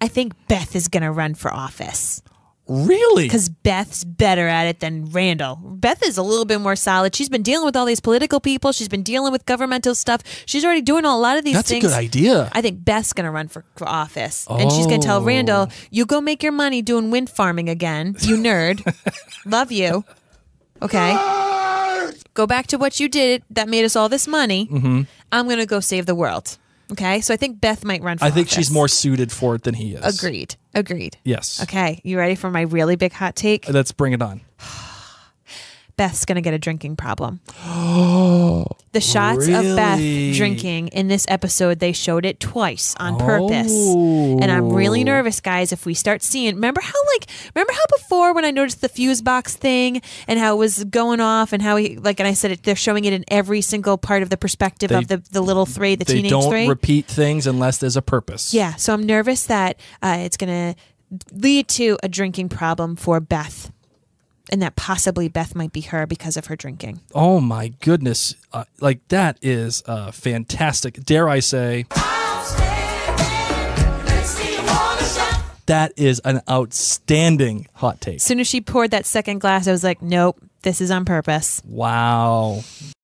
I think Beth is going to run for office. Really? Because Beth's better at it than Randall. Beth is a little bit more solid. She's been dealing with all these political people. She's been dealing with governmental stuff. She's already doing a lot of these That's things. That's a good idea. I think Beth's going to run for, for office. Oh. And she's going to tell oh. Randall, you go make your money doing wind farming again, you nerd. Love you. Okay. Go back to what you did that made us all this money. Mm -hmm. I'm going to go save the world. Okay, so I think Beth might run. for I think office. she's more suited for it than he is. Agreed. Agreed. Yes. Okay, you ready for my really big hot take? Let's bring it on. Beth's going to get a drinking problem. Oh, the shots really? of Beth drinking in this episode, they showed it twice on purpose. And I'm really oh. nervous, guys, if we start seeing. Remember how, like, remember how before when I noticed the fuse box thing and how it was going off and how he, like, and I said it, they're showing it in every single part of the perspective they, of the, the little three, the teenage three. They don't repeat things unless there's a purpose. Yeah. So I'm nervous that uh, it's going to lead to a drinking problem for Beth and that possibly Beth might be her because of her drinking. Oh my goodness. Uh, like that is uh, fantastic. Dare I say. That is an outstanding hot take. As soon as she poured that second glass, I was like, nope, this is on purpose. Wow.